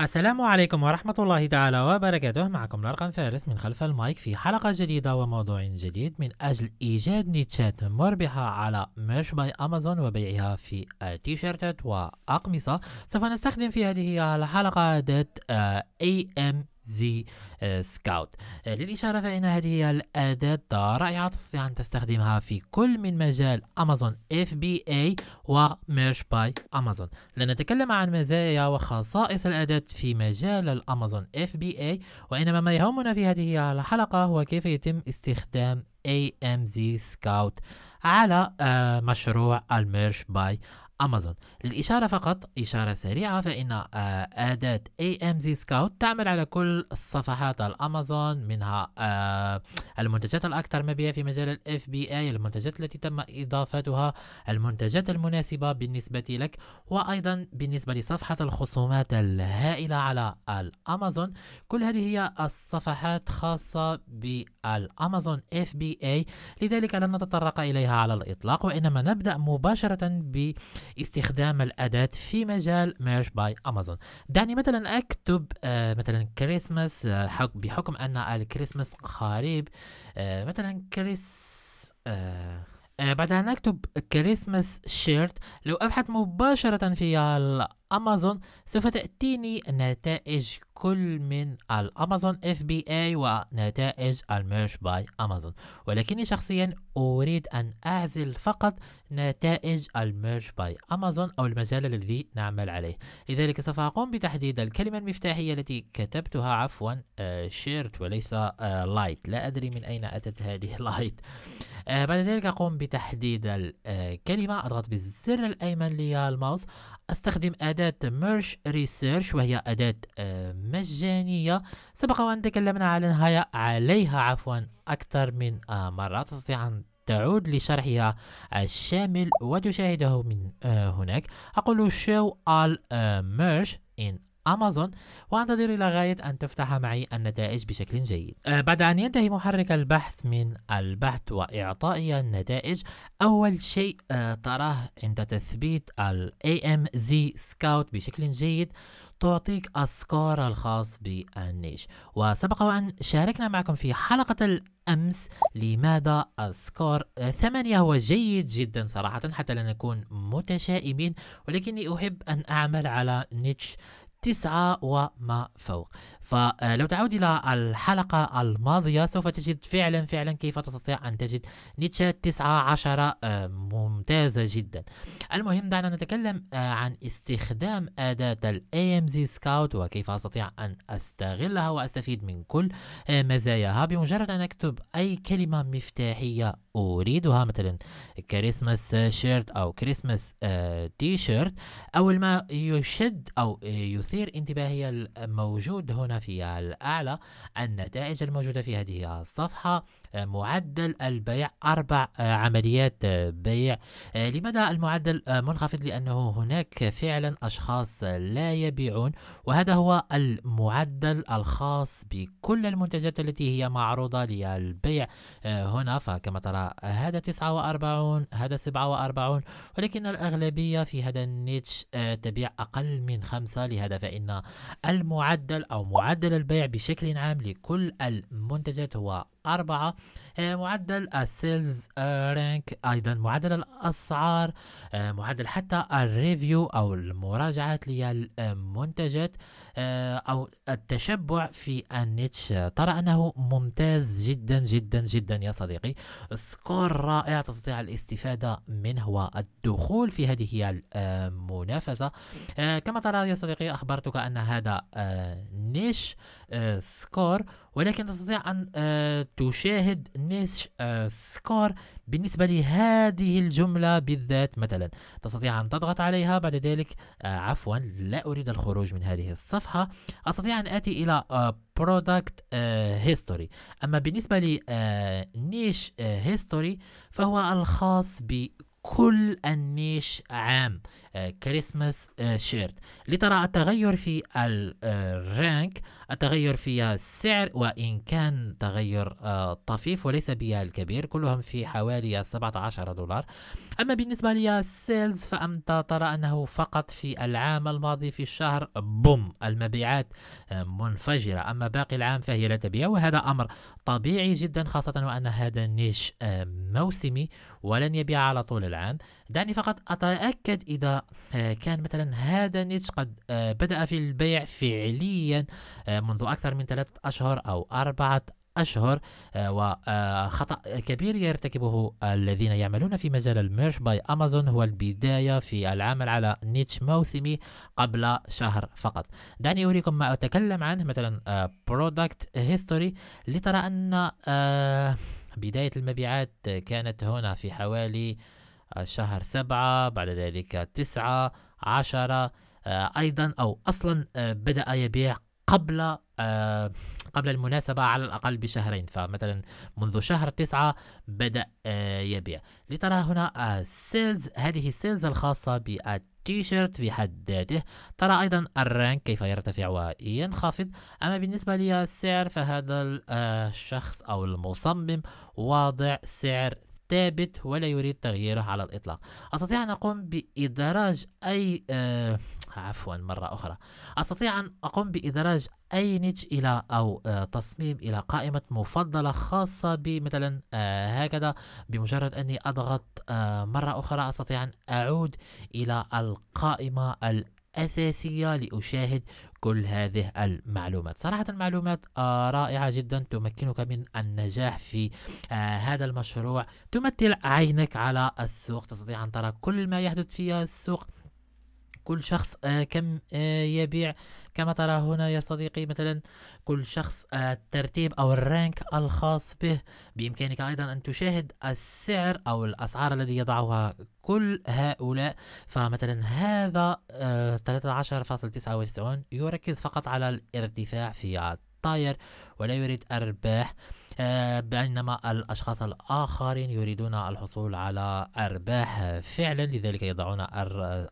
السلام عليكم ورحمة الله تعالى وبركاته معكم الأرقم فارس من خلف المايك في حلقة جديدة وموضوع جديد من أجل إيجاد نيتشات مربحة على ميرش باي أمازون وبيعها في تيشيرتات وأقمصة سوف نستخدم في هذه الحلقة أداة uh, AMA زي سكاوت آه، آه، للإشارة فإن هذه الأداة رائعة تستطيع أن تستخدمها في كل من مجال أمازون اف بي اي وميرش باي أمازون لنتكلم عن مزايا وخصائص الأداة في مجال الأمازون اف بي اي وإنما ما يهمنا في هذه الحلقة هو كيف يتم استخدام AMZ Scout على آه، مشروع الميرش باي أمازون للإشارة فقط إشارة سريعة فإن آه، أداة اي ام زي سكاوت تعمل على كل صفحات الأمازون منها آه، المنتجات الأكثر مبيعا في مجال الاف بي اي المنتجات التي تم إضافتها المنتجات المناسبة بالنسبة لك وأيضا بالنسبة لصفحة الخصومات الهائلة على الأمازون كل هذه هي الصفحات خاصة بالأمازون اف بي اي لذلك لن نتطرق إليها على الإطلاق وإنما نبدأ مباشرة ب استخدام الأداة في مجال ميرش باي أمازون دعني مثلا أكتب آه، مثلا آه، كريسمس بحكم أن الكريسماس قريب آه، مثلا كريس بعد أن أكتب كريسمس شيرت لو أبحث مباشرة في أمازون سوف تأتيني نتائج كل من الأمازون اف بي اي ونتائج الميرش باي أمازون ولكني شخصيا أريد أن أعزل فقط نتائج الميرش باي أمازون أو المجال الذي نعمل عليه لذلك سوف أقوم بتحديد الكلمة المفتاحية التي كتبتها عفوا آه، شيرت وليس لايت آه، لا أدري من أين أتت هذه لايت آه، بعد ذلك أقوم بتحديد الكلمة أضغط بالزر الأيمن للماوس أستخدم أداة أداة ميرش ريسيرش وهي أداة آه، مجانية سبق وأن تكلمنا عليها عليها عفوا أكثر من آه، مرة تستطيع أن تعود لشرحها الشامل وتشاهده من آه، هناك أقول شو ال ميرش ان أمازون وأنتظر إلى غاية أن تفتح معي النتائج بشكل جيد أه بعد أن ينتهي محرك البحث من البحث وإعطائي النتائج أول شيء أه تراه عند تثبيت الـ AMZ Scout بشكل جيد تعطيك السكور الخاص بالنيش وسبق وأن شاركنا معكم في حلقة الأمس لماذا السكور آه، ثمانية هو جيد جدا صراحة حتى لا نكون متشائمين ولكني أحب أن أعمل على نيتش تسعة وما فوق فلو تعود إلى الحلقة الماضية سوف تجد فعلا فعلا كيف تستطيع أن تجد نيتشه تسعة عشرة آه، ممتازة جدا المهم دعنا نتكلم آه، عن استخدام أداة الـ AMZ Scout وكيف أستطيع أن أستغلها وأستفيد من كل آه، مزاياها بمجرد أن أكتب أي كلمة مفتاحية أريدها مثلا كريسماس شيرت أو كريسماس آه، تي شيرت أول ما يشد أو يثير انتباهي الموجود هنا في الأعلى النتائج الموجودة في هذه الصفحة آه، معدل البيع أربع آه، عمليات بيع لماذا المعدل منخفض لأنه هناك فعلا أشخاص لا يبيعون وهذا هو المعدل الخاص بكل المنتجات التي هي معروضة للبيع هنا فكما ترى هذا تسعة وأربعون هذا سبعة وأربعون ولكن الأغلبية في هذا النيتش تبيع آه، أقل من خمسة لهذا فإن المعدل أو معدل البيع بشكل عام لكل المنتجات هو أربعة آه، معدل السيلز رانك آه، أيضا معدل الأسعار آه، معدل حتى الريفيو أو المراجعات للمنتجات أو التشبع في النيتش ترى أنه ممتاز جدا جدا جدا يا صديقي سكور رائع تستطيع الاستفادة منه والدخول في هذه المنافسة كما ترى يا صديقي أخبرتك أن هذا نيش سكار ولكن تستطيع أن آه، تشاهد نيش آه، سكار بالنسبة لهذه الجملة بالذات مثلا تستطيع أن تضغط عليها بعد ذلك آه، عفوا لا أريد الخروج من هذه الصفحة أستطيع أن آتي إلى برودكت هيستوري أما بالنسبة لنيش هيستوري فهو الخاص بكل النيش عام كريسماس آه، شيرت لترى التغير في الرانك التغير في السعر وإن كان تغير آه، طفيف وليس بالكبير كلهم في حوالي 17 دولار أما بالنسبة للسيلز فأنت ترى أنه فقط في العام الماضي في الشهر بوم المبيعات آه، منفجرة أما باقي العام فهي لا تبيع وهذا أمر طبيعي جدا خاصة وأن هذا نيش موسمي ولن يبيع على طول العام دعني فقط أتأكد إذا آه، كان مثلا هذا النيتش قد آه، بدأ في البيع فعليا آه، منذ أكثر من ثلاثة أشهر أو أربعة أشهر وخطأ كبير يرتكبه الذين يعملون في مجال الميرش باي أمازون هو البداية في العمل على نيتش موسمي قبل شهر فقط دعني أريكم ما أتكلم عنه مثلا برودكت هيستوري لترى أن بداية المبيعات كانت هنا في حوالي شهر سبعة بعد ذلك تسعة عشرة آه، أيضا أو أصلا آه، بدأ يبيع قبل آه، قبل المناسبة على الأقل بشهرين فمثلا منذ شهر تسعة بدأ يبيع لترى هنا السيلز هذه السيلز الخاصة بالتيشيرت في حد ذاته ترى أيضا الرانك كيف يرتفع وينخفض أما بالنسبة للسعر فهذا الشخص أو المصمم واضع سعر ثابت ولا يريد تغييره على الإطلاق أستطيع أن أقوم بإدراج أي آه عفوا مرة أخرى أستطيع أن أقوم بإدراج أي نيتش إلى أو آه تصميم إلى قائمة مفضلة خاصة بمثلا آه هكذا بمجرد أني أضغط آه مرة أخرى أستطيع أن أعود إلى القائمة أساسية لأشاهد كل هذه المعلومات صراحة المعلومات آه رائعة جدا تمكنك من النجاح في آه هذا المشروع تمثل عينك على السوق تستطيع أن ترى كل ما يحدث في السوق كل شخص آه، كم آه، يبيع كما ترى هنا يا صديقي مثلا كل شخص آه، الترتيب أو الرانك الخاص به بإمكانك أيضا أن تشاهد السعر أو الأسعار الذي يضعها كل هؤلاء فمثلا هذا 13.99 يركز فقط على الارتفاع في الطائر ولا يريد أرباح آه، بينما الأشخاص الآخرين يريدون الحصول على أرباح فعلا لذلك يضعون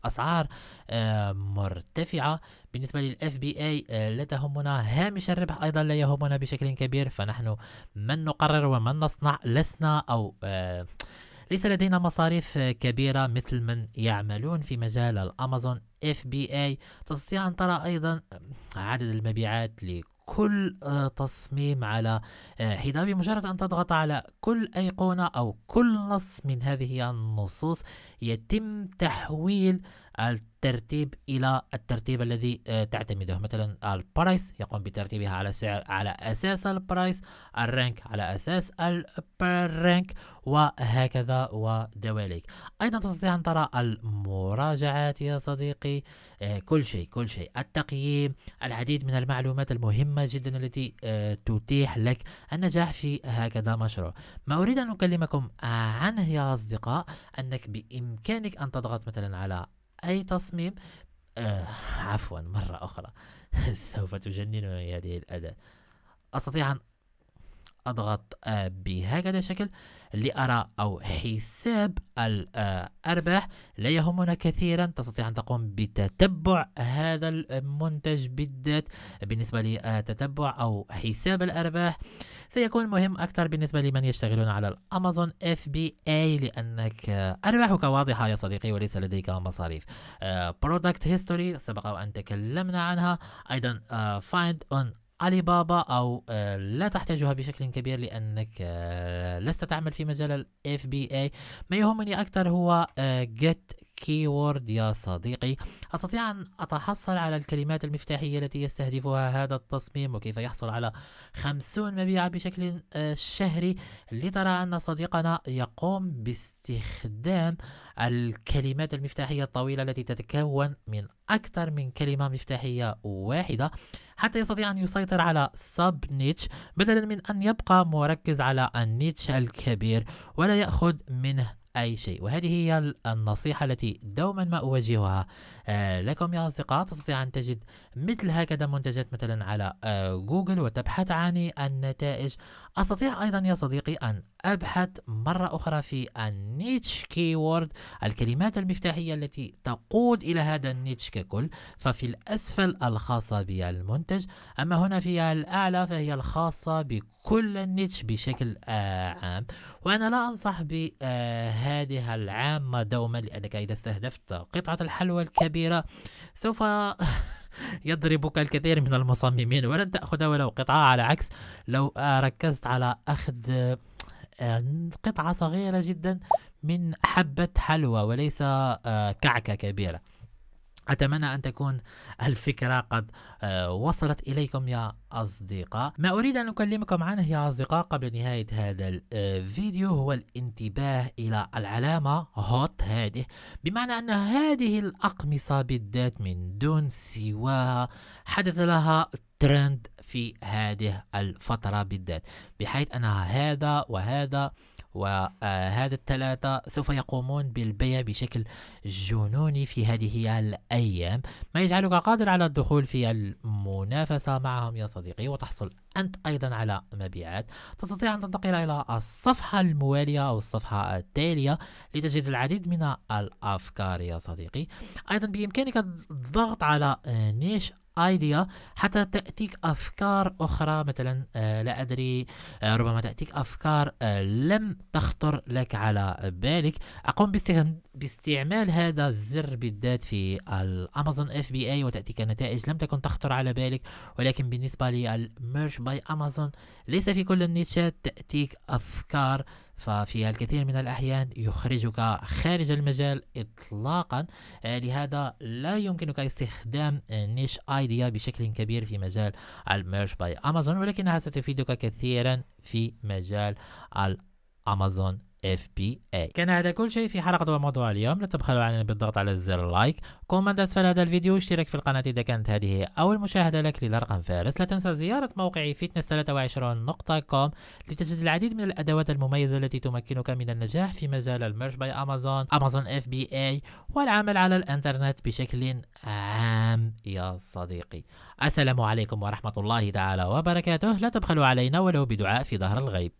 أسعار آه، مرتفعة بالنسبة للإف بي اي آه، لا تهمنا هامش الربح أيضا لا يهمنا بشكل كبير فنحن من نقرر ومن نصنع لسنا أو ليس لدينا مصاريف كبيرة مثل من يعملون في مجال الأمازون اف بي اي تستطيع أن ترى أيضا عدد المبيعات لكل كل آه، تصميم على آه، حدة بمجرد أن تضغط على كل أيقونة أو كل نص من هذه النصوص يتم تحويل الترتيب الى الترتيب الذي آه، تعتمده مثلا البرايس يقوم بترتيبها على سعر على اساس البرايس الرانك على اساس الرانك وهكذا ودواليك ايضا تستطيع ان ترى المراجعات يا صديقي آه، كل شيء كل شيء التقييم العديد من المعلومات المهمة جدا التي آه، تتيح لك النجاح في هكذا مشروع ما اريد ان اكلمكم عنه يا اصدقاء انك بامكانك ان تضغط مثلا على أي تصميم آه عفوا مرة أخرى سوف تجننني هذه الأداة أستطيع أن أضغط آه، بهكذا شكل لأرى أو حساب الأرباح آه، لا يهمنا كثيرا تستطيع أن تقوم بتتبع هذا المنتج بالذات بالنسبة لتتبع آه، أو حساب الأرباح سيكون مهم أكثر بالنسبة لمن يشتغلون على الأمازون اف بي اي لأنك أرباحك واضحة يا صديقي وليس لديك مصاريف برودكت هيستوري سبق وأن تكلمنا عنها أيضا فايند اون علي بابا أو آه، لا تحتاجها بشكل كبير لأنك آه، لست تعمل في مجال ال FBA ما يهمني أكثر هو جيت آه، كيورد يا صديقي أستطيع أن أتحصل على الكلمات المفتاحية التي يستهدفها هذا التصميم وكيف يحصل على 50 مبيعا بشكل آه، شهري لترى أن صديقنا يقوم باستخدام الكلمات المفتاحية الطويلة التي تتكون من أكثر من كلمة مفتاحية واحدة حتى يستطيع أن يسيطر على سب نيتش بدلا من أن يبقى مركز على النيتش الكبير ولا يأخذ منه أي شيء وهذه هي النصيحة التي دوما ما أوجهها آه، لكم يا أصدقاء تستطيع أن تجد مثل هكذا منتجات مثلا على آه، جوجل وتبحث عن النتائج أستطيع أيضا يا صديقي أن أبحث مرة أخرى في النيتش كيورد الكلمات المفتاحية التي تقود إلى هذا النيتش ككل ففي الأسفل الخاصة بالمنتج أما هنا في الأعلى فهي الخاصة بكل النيتش بشكل آه عام وأنا لا أنصح بهذه آه، العامة دوما لأنك إذا استهدفت قطعة الحلوى الكبيرة سوف يضربك الكثير من المصممين ولن تأخذ ولو قطعة على عكس لو ركزت على أخذ آه، قطعة صغيرة جدا من حبة حلوى وليس آه، كعكة كبيرة أتمنى أن تكون الفكرة قد آه، وصلت إليكم يا أصدقاء ما أريد أن أكلمكم عنه يا أصدقاء قبل نهاية هذا الفيديو آه، هو الانتباه إلى العلامة هوت هذه بمعنى أن هذه الأقمصة بالذات من دون سواها حدث لها ترند في هذه الفترة بالذات بحيث أنها هذا وهذا وهذا الثلاثة سوف يقومون بالبيع بشكل جنوني في هذه الأيام ما يجعلك قادر على الدخول في المنافسة معهم يا صديقي وتحصل أنت أيضا على مبيعات تستطيع أن تنتقل إلى الصفحة الموالية أو الصفحة التالية لتجد العديد من الأفكار يا صديقي أيضا بإمكانك الضغط على نيش ايديا حتى تاتيك افكار اخرى مثلا آه، لا ادري آه، ربما تاتيك افكار آه، لم تخطر لك على بالك اقوم باستعمال هذا الزر بالذات في الامازون اف بي اي وتاتيك نتائج لم تكن تخطر على بالك ولكن بالنسبه للميرش باي امازون ليس في كل النيتشات تاتيك افكار ففي الكثير من الأحيان يخرجك خارج المجال إطلاقا آه، لهذا لا يمكنك استخدام نيش ايديا بشكل كبير في مجال الميرش باي أمازون ولكنها ستفيدك كثيرا في مجال الأمازون اي كان هذا كل شيء في حلقة وموضوع اليوم لا تبخلوا علينا بالضغط على زر اللايك كومنت أسفل هذا الفيديو اشترك في القناة إذا كانت هذه أول مشاهدة لك للرقم فارس لا تنسى زيارة موقعي fitness23.com لتجد العديد من الأدوات المميزة التي تمكنك من النجاح في مجال الميرش باي أمازون أمازون اف بي اي والعمل على الإنترنت بشكل عام يا صديقي السلام عليكم ورحمة الله تعالى وبركاته لا تبخلوا علينا ولو بدعاء في ظهر الغيب